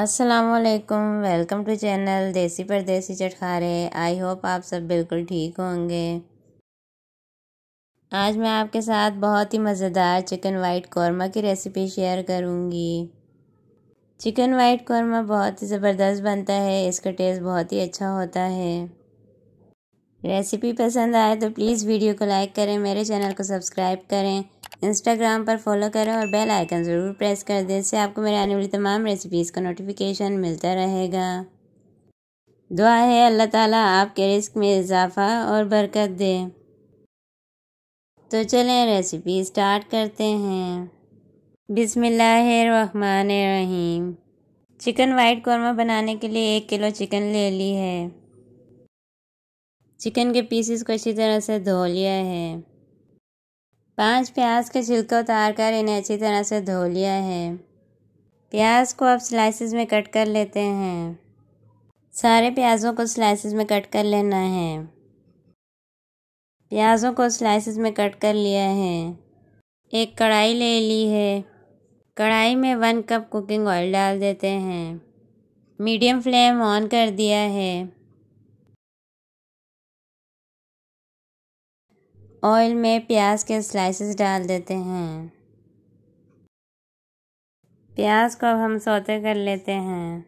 असलकम welcome to channel देसी परदेसी चटखारे आई होप आप सब बिल्कुल ठीक होंगे आज मैं आपके साथ बहुत ही मज़ेदार चिकन वाइट कौरमा की रेसिपी शेयर करूँगी चिकन वाइट कौरमा बहुत ही ज़बरदस्त बनता है इसका टेस्ट बहुत ही अच्छा होता है रेसिपी पसंद आए तो प्लीज़ वीडियो को लाइक करें मेरे चैनल को सब्सक्राइब करें इंस्टाग्राम पर फॉलो करें और बेल आइकन ज़रूर प्रेस कर दें इससे आपको मेरे आने वाली तमाम रेसिपीज़ का नोटिफिकेशन मिलता रहेगा दुआ है अल्लाह ताला आपके रिस्क में इजाफ़ा और बरकत दे तो चलें रेसिपी स्टार्ट करते हैं बिसमीम चिकन वाइट कौरमा बनाने के लिए एक किलो चिकन ले ली है चिकन के पीसेस को अच्छी तरह से धो लिया है पांच प्याज के छिलके उतार कर इन्हें अच्छी तरह से धो लिया है प्याज को आप स्लाइसिस में कट कर लेते हैं सारे प्याज़ों को स्लाइसिस में कट कर लेना है प्याज़ों को स्लाइसिस में कट कर लिया है एक कढ़ाई ले ली है कढ़ाई में वन कप कुकिंग ऑयल डाल देते हैं मीडियम फ्लेम ऑन कर दिया है ऑयल में प्याज के स्लाइसेस डाल देते हैं प्याज को अब हम सौते कर लेते हैं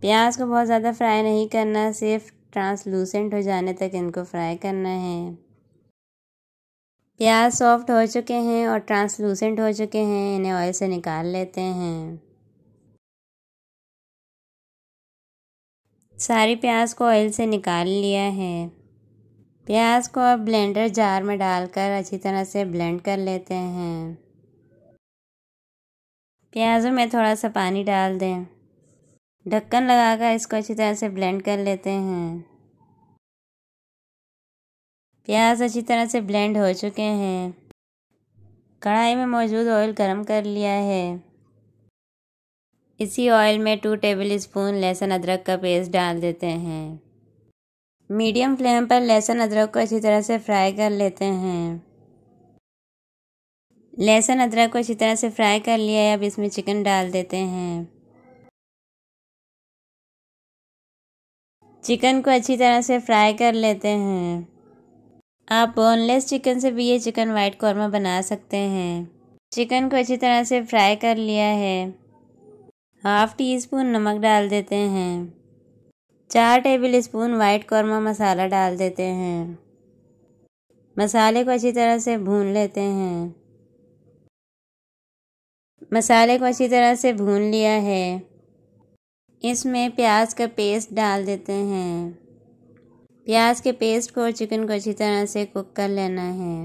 प्याज को बहुत ज़्यादा फ्राई नहीं करना सिर्फ ट्रांसलूसेंट हो जाने तक इनको फ्राई करना है प्याज सॉफ्ट हो चुके हैं और ट्रांसलूसेंट हो चुके हैं इन्हें ऑयल से निकाल लेते हैं सारी प्याज को ऑयल से निकाल लिया है प्याज को अब ब्लेंडर जार में डालकर अच्छी तरह से ब्लेंड कर लेते हैं प्याज़ों में थोड़ा सा पानी डाल दें ढक्कन लगाकर इसको अच्छी तरह से ब्लेंड कर लेते हैं प्याज अच्छी तरह से ब्लेंड हो चुके हैं कढ़ाई में मौजूद ऑयल गर्म कर लिया है इसी ऑयल में टू टेबल स्पून लहसुन अदरक का पेस्ट डाल देते हैं मीडियम फ्लेम पर लहसुन अदरक को अच्छी तरह से फ्राई कर लेते हैं लहसुन अदरक को अच्छी तरह से फ्राई कर लिया है अब इसमें चिकन डाल देते हैं चिकन को अच्छी तरह से फ्राई कर लेते हैं आप बोनलेस चिकन से भी ये चिकन वाइट कौरमा बना सकते हैं चिकन को अच्छी तरह से फ्राई कर लिया है हाफ़ टी स्पून नमक डाल देते हैं चार tablespoon white korma masala डाल देते हैं मसाले को अच्छी तरह से भून लेते हैं मसाले को अच्छी तरह से भून लिया है इसमें प्याज का पेस्ट डाल देते हैं प्याज के पेस्ट को और चिकन को अच्छी तरह से कुक कर लेना है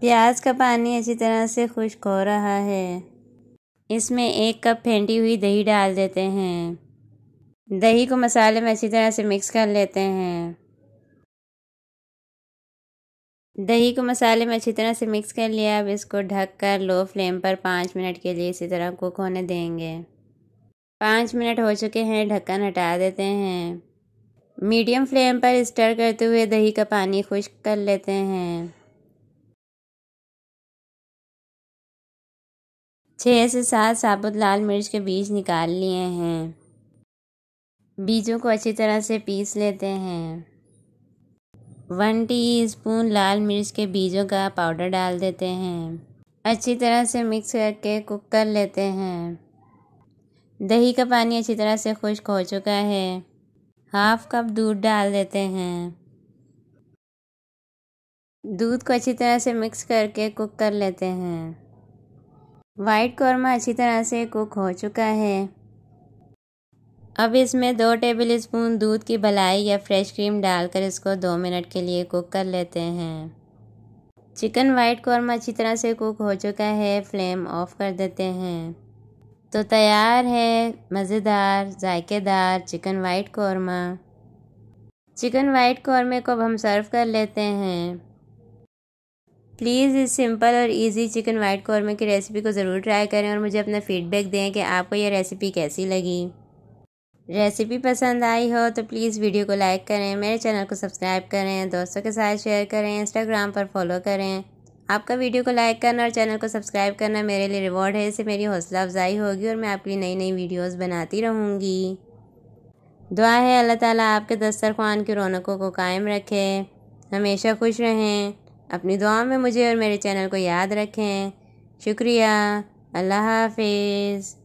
प्याज का पानी अच्छी तरह से खुश्क हो रहा है इसमें एक कप फेंटी हुई दही डाल देते हैं दही को मसाले में अच्छी तरह से मिक्स कर लेते हैं दही को मसाले में अच्छी तरह से मिक्स कर लिया अब इसको ढक कर लो फ्लेम पर पाँच मिनट के लिए इसी तरह कुक होने देंगे पाँच मिनट हो चुके हैं ढक्कन हटा देते हैं मीडियम फ्लेम पर स्टर करते हुए दही का पानी खुश्क कर लेते हैं छः से सात साबुत लाल मिर्च के बीज निकाल लिए हैं बीजों को अच्छी तरह से पीस लेते हैं वन टी स्पून लाल मिर्च के बीजों का पाउडर डाल देते हैं अच्छी तरह से मिक्स करके कुक कर लेते हैं दही का पानी अच्छी तरह से खुश्क हो चुका है हाफ कप दूध डाल देते हैं दूध को अच्छी तरह से मिक्स करके कुक कर लेते हैं वाइट कौरमा अच्छी तरह से कुक हो चुका है अब इसमें दो टेबल स्पून दूध की भलाई या फ्रेश क्रीम डालकर इसको दो मिनट के लिए कुक कर लेते हैं चिकन वाइट कौरमा अच्छी तरह से कुक हो चुका है फ्लेम ऑफ कर देते हैं तो तैयार है मज़ेदार जायकेदार chicken white korma chicken white कौरमे को अब हम सर्व कर लेते हैं प्लीज़ इस सिंपल और इजी चिकन वाइट कौरमे की रेसिपी को ज़रूर ट्राई करें और मुझे अपना फीडबैक दें कि आपको यह रेसिपी कैसी लगी रेसिपी पसंद आई हो तो प्लीज़ वीडियो को लाइक करें मेरे चैनल को सब्सक्राइब करें दोस्तों के साथ शेयर करें इंस्टाग्राम पर फॉलो करें आपका वीडियो को लाइक करना और चैनल को सब्सक्राइब करना मेरे लिए रिवॉर्ड है इससे मेरी हौसला अफजाई होगी और मैं आपकी नई नई वीडियोस बनाती रहूँगी दुआ है अल्लाह ताला आपके दस्तरखान की रौनकों को कायम रखे हमेशा खुश रहें अपनी दुआ में मुझे और मेरे चैनल को याद रखें शुक्रिया अल्लाह हाफिज़